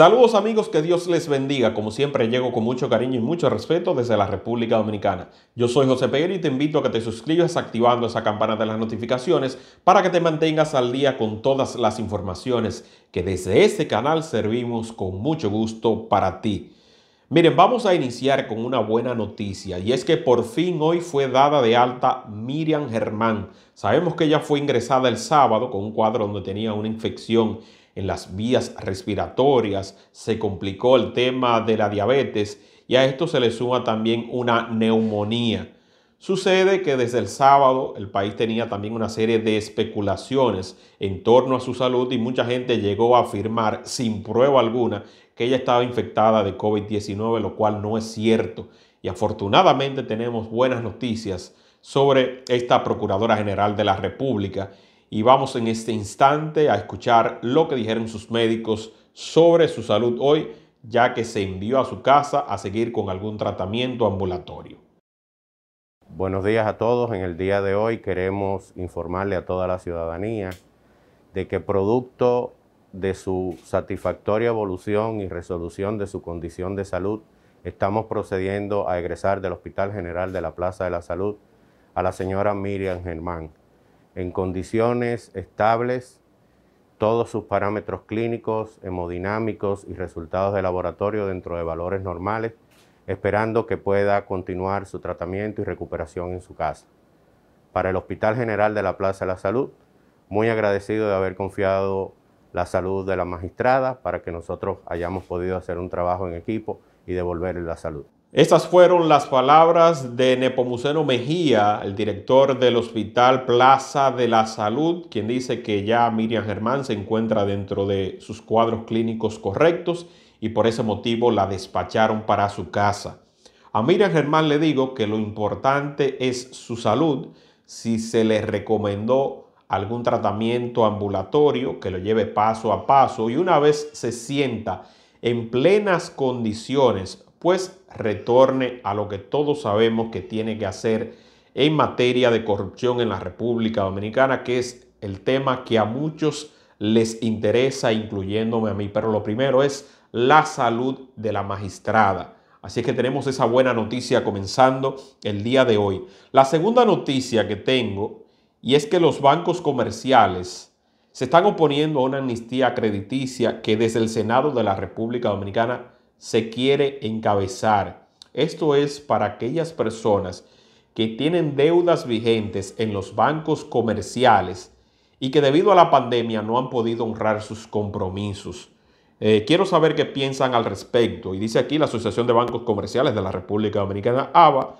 Saludos amigos, que Dios les bendiga. Como siempre llego con mucho cariño y mucho respeto desde la República Dominicana. Yo soy José Peguero y te invito a que te suscribas activando esa campana de las notificaciones para que te mantengas al día con todas las informaciones que desde este canal servimos con mucho gusto para ti. Miren, vamos a iniciar con una buena noticia y es que por fin hoy fue dada de alta Miriam Germán. Sabemos que ella fue ingresada el sábado con un cuadro donde tenía una infección en las vías respiratorias, se complicó el tema de la diabetes y a esto se le suma también una neumonía. Sucede que desde el sábado el país tenía también una serie de especulaciones en torno a su salud y mucha gente llegó a afirmar sin prueba alguna que ella estaba infectada de COVID-19, lo cual no es cierto. Y afortunadamente tenemos buenas noticias sobre esta Procuradora General de la República y vamos en este instante a escuchar lo que dijeron sus médicos sobre su salud hoy, ya que se envió a su casa a seguir con algún tratamiento ambulatorio. Buenos días a todos. En el día de hoy queremos informarle a toda la ciudadanía de que producto de su satisfactoria evolución y resolución de su condición de salud, estamos procediendo a egresar del Hospital General de la Plaza de la Salud a la señora Miriam Germán, en condiciones estables todos sus parámetros clínicos, hemodinámicos y resultados de laboratorio dentro de valores normales, esperando que pueda continuar su tratamiento y recuperación en su casa. Para el Hospital General de la Plaza de la Salud, muy agradecido de haber confiado la salud de la magistrada para que nosotros hayamos podido hacer un trabajo en equipo y devolverle la salud. Estas fueron las palabras de Nepomuceno Mejía, el director del Hospital Plaza de la Salud, quien dice que ya Miriam Germán se encuentra dentro de sus cuadros clínicos correctos y por ese motivo la despacharon para su casa. A Miriam Germán le digo que lo importante es su salud, si se le recomendó algún tratamiento ambulatorio que lo lleve paso a paso y una vez se sienta en plenas condiciones pues retorne a lo que todos sabemos que tiene que hacer en materia de corrupción en la República Dominicana, que es el tema que a muchos les interesa, incluyéndome a mí, pero lo primero es la salud de la magistrada. Así es que tenemos esa buena noticia comenzando el día de hoy. La segunda noticia que tengo, y es que los bancos comerciales se están oponiendo a una amnistía crediticia que desde el Senado de la República Dominicana se quiere encabezar. Esto es para aquellas personas que tienen deudas vigentes en los bancos comerciales y que debido a la pandemia no han podido honrar sus compromisos. Eh, quiero saber qué piensan al respecto. Y dice aquí la Asociación de Bancos Comerciales de la República Dominicana, ABA,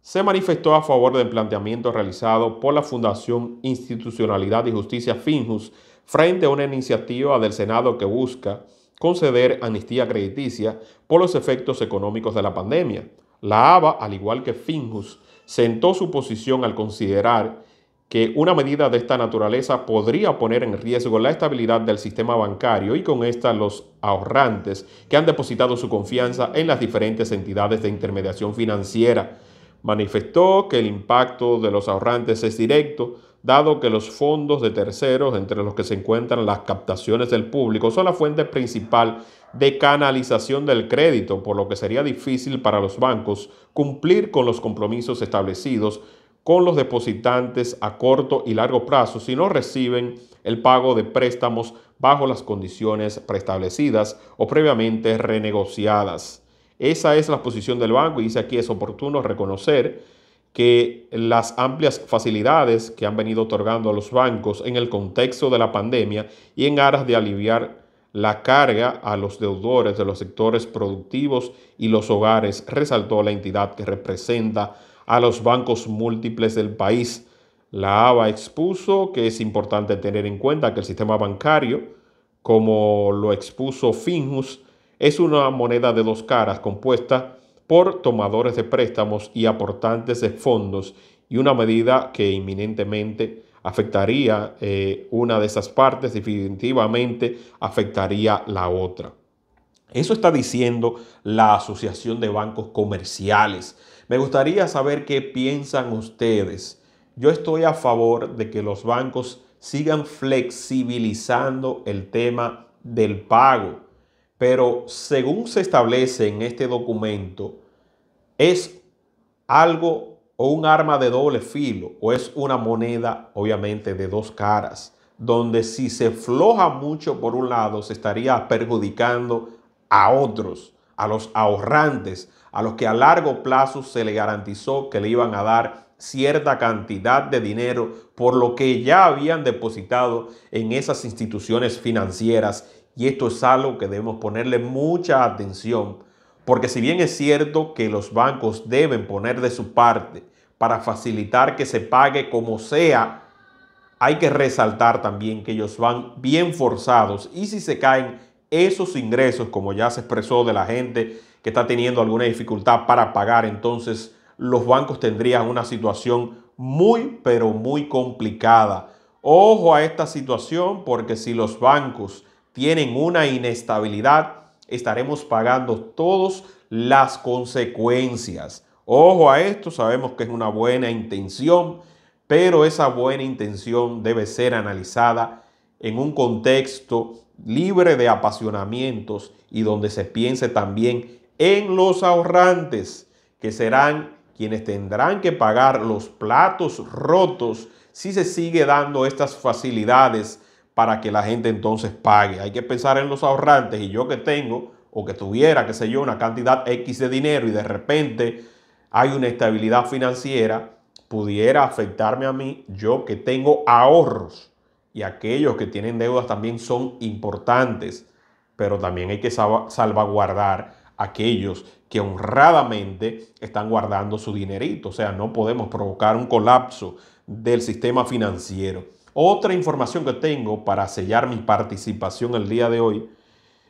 se manifestó a favor del planteamiento realizado por la Fundación Institucionalidad y Justicia Finjus frente a una iniciativa del Senado que busca conceder amnistía crediticia por los efectos económicos de la pandemia. La ABA, al igual que Finjus, sentó su posición al considerar que una medida de esta naturaleza podría poner en riesgo la estabilidad del sistema bancario y con esta los ahorrantes que han depositado su confianza en las diferentes entidades de intermediación financiera Manifestó que el impacto de los ahorrantes es directo, dado que los fondos de terceros, entre los que se encuentran las captaciones del público, son la fuente principal de canalización del crédito, por lo que sería difícil para los bancos cumplir con los compromisos establecidos con los depositantes a corto y largo plazo si no reciben el pago de préstamos bajo las condiciones preestablecidas o previamente renegociadas. Esa es la posición del banco y dice aquí es oportuno reconocer que las amplias facilidades que han venido otorgando a los bancos en el contexto de la pandemia y en aras de aliviar la carga a los deudores de los sectores productivos y los hogares, resaltó la entidad que representa a los bancos múltiples del país. La ABA expuso que es importante tener en cuenta que el sistema bancario, como lo expuso Finjus, es una moneda de dos caras compuesta por tomadores de préstamos y aportantes de fondos y una medida que inminentemente afectaría eh, una de esas partes, definitivamente afectaría la otra. Eso está diciendo la Asociación de Bancos Comerciales. Me gustaría saber qué piensan ustedes. Yo estoy a favor de que los bancos sigan flexibilizando el tema del pago pero según se establece en este documento, es algo o un arma de doble filo o es una moneda obviamente de dos caras, donde si se floja mucho por un lado se estaría perjudicando a otros, a los ahorrantes, a los que a largo plazo se le garantizó que le iban a dar cierta cantidad de dinero por lo que ya habían depositado en esas instituciones financieras y esto es algo que debemos ponerle mucha atención, porque si bien es cierto que los bancos deben poner de su parte para facilitar que se pague como sea, hay que resaltar también que ellos van bien forzados y si se caen esos ingresos, como ya se expresó de la gente que está teniendo alguna dificultad para pagar, entonces los bancos tendrían una situación muy, pero muy complicada. Ojo a esta situación porque si los bancos tienen una inestabilidad, estaremos pagando todas las consecuencias. Ojo a esto, sabemos que es una buena intención, pero esa buena intención debe ser analizada en un contexto libre de apasionamientos y donde se piense también en los ahorrantes, que serán quienes tendrán que pagar los platos rotos si se sigue dando estas facilidades para que la gente entonces pague. Hay que pensar en los ahorrantes y yo que tengo o que tuviera, que sé yo, una cantidad X de dinero y de repente hay una estabilidad financiera, pudiera afectarme a mí, yo que tengo ahorros y aquellos que tienen deudas también son importantes, pero también hay que salvaguardar aquellos que honradamente están guardando su dinerito, o sea, no podemos provocar un colapso del sistema financiero. Otra información que tengo para sellar mi participación el día de hoy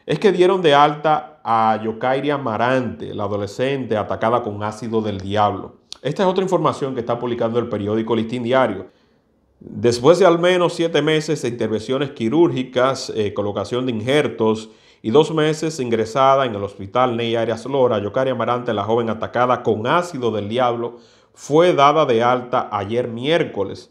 es que dieron de alta a Yokairia Amarante, la adolescente atacada con ácido del diablo. Esta es otra información que está publicando el periódico Listín Diario. Después de al menos siete meses de intervenciones quirúrgicas, eh, colocación de injertos y dos meses ingresada en el hospital Ney Arias Lora, Yokairia Amarante, la joven atacada con ácido del diablo, fue dada de alta ayer miércoles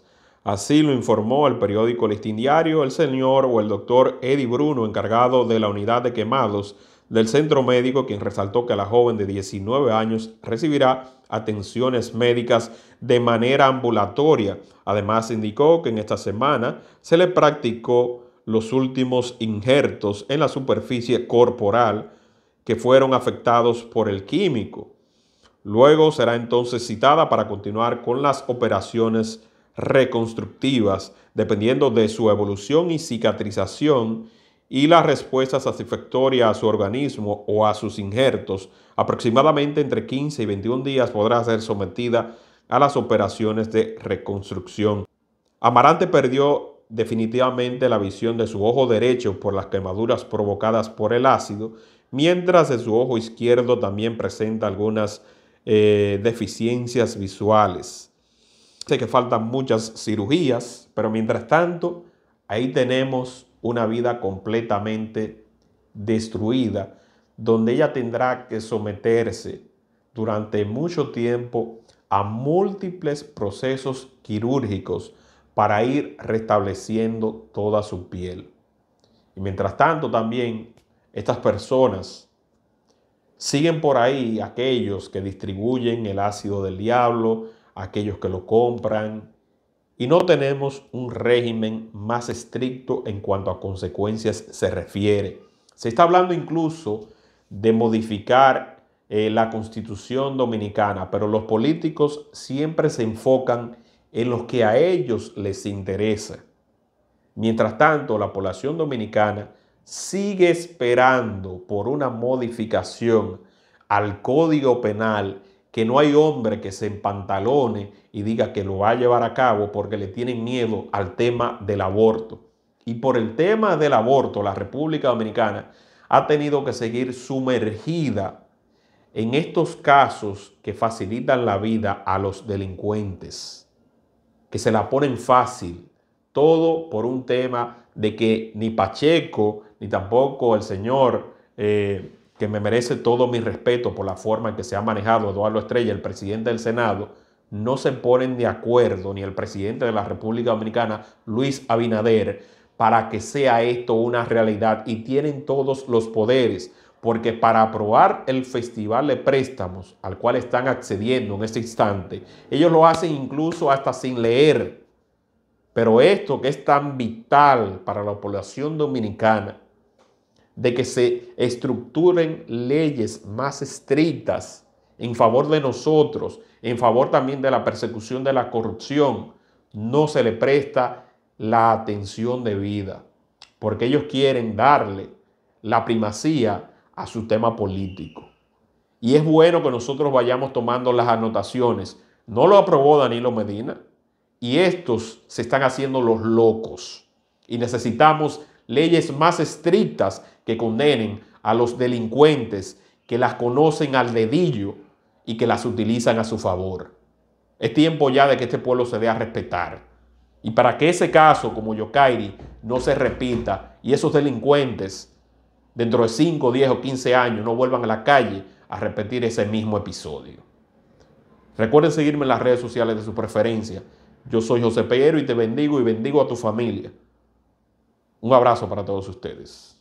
Así lo informó el periódico listindiario Diario el señor o el doctor Eddie Bruno, encargado de la unidad de quemados del centro médico, quien resaltó que la joven de 19 años recibirá atenciones médicas de manera ambulatoria. Además, indicó que en esta semana se le practicó los últimos injertos en la superficie corporal que fueron afectados por el químico. Luego será entonces citada para continuar con las operaciones reconstructivas, dependiendo de su evolución y cicatrización y la respuesta satisfactoria a su organismo o a sus injertos, aproximadamente entre 15 y 21 días podrá ser sometida a las operaciones de reconstrucción. Amarante perdió definitivamente la visión de su ojo derecho por las quemaduras provocadas por el ácido, mientras de su ojo izquierdo también presenta algunas eh, deficiencias visuales que faltan muchas cirugías, pero mientras tanto, ahí tenemos una vida completamente destruida, donde ella tendrá que someterse durante mucho tiempo a múltiples procesos quirúrgicos para ir restableciendo toda su piel. Y mientras tanto también estas personas siguen por ahí aquellos que distribuyen el ácido del diablo, aquellos que lo compran, y no tenemos un régimen más estricto en cuanto a consecuencias se refiere. Se está hablando incluso de modificar eh, la constitución dominicana, pero los políticos siempre se enfocan en los que a ellos les interesa. Mientras tanto, la población dominicana sigue esperando por una modificación al código penal que no hay hombre que se empantalone y diga que lo va a llevar a cabo porque le tienen miedo al tema del aborto. Y por el tema del aborto, la República Dominicana ha tenido que seguir sumergida en estos casos que facilitan la vida a los delincuentes, que se la ponen fácil, todo por un tema de que ni Pacheco, ni tampoco el señor... Eh, que me merece todo mi respeto por la forma en que se ha manejado Eduardo Estrella, el presidente del Senado, no se ponen de acuerdo ni el presidente de la República Dominicana, Luis Abinader, para que sea esto una realidad y tienen todos los poderes, porque para aprobar el festival de préstamos al cual están accediendo en este instante, ellos lo hacen incluso hasta sin leer. Pero esto que es tan vital para la población dominicana, de que se estructuren leyes más estrictas en favor de nosotros, en favor también de la persecución de la corrupción, no se le presta la atención debida, porque ellos quieren darle la primacía a su tema político. Y es bueno que nosotros vayamos tomando las anotaciones. No lo aprobó Danilo Medina y estos se están haciendo los locos. Y necesitamos leyes más estrictas que condenen a los delincuentes que las conocen al dedillo y que las utilizan a su favor. Es tiempo ya de que este pueblo se dé a respetar. Y para que ese caso como Yokairi no se repita y esos delincuentes dentro de 5, 10 o 15 años no vuelvan a la calle a repetir ese mismo episodio. Recuerden seguirme en las redes sociales de su preferencia. Yo soy José Peguero y te bendigo y bendigo a tu familia. Un abrazo para todos ustedes.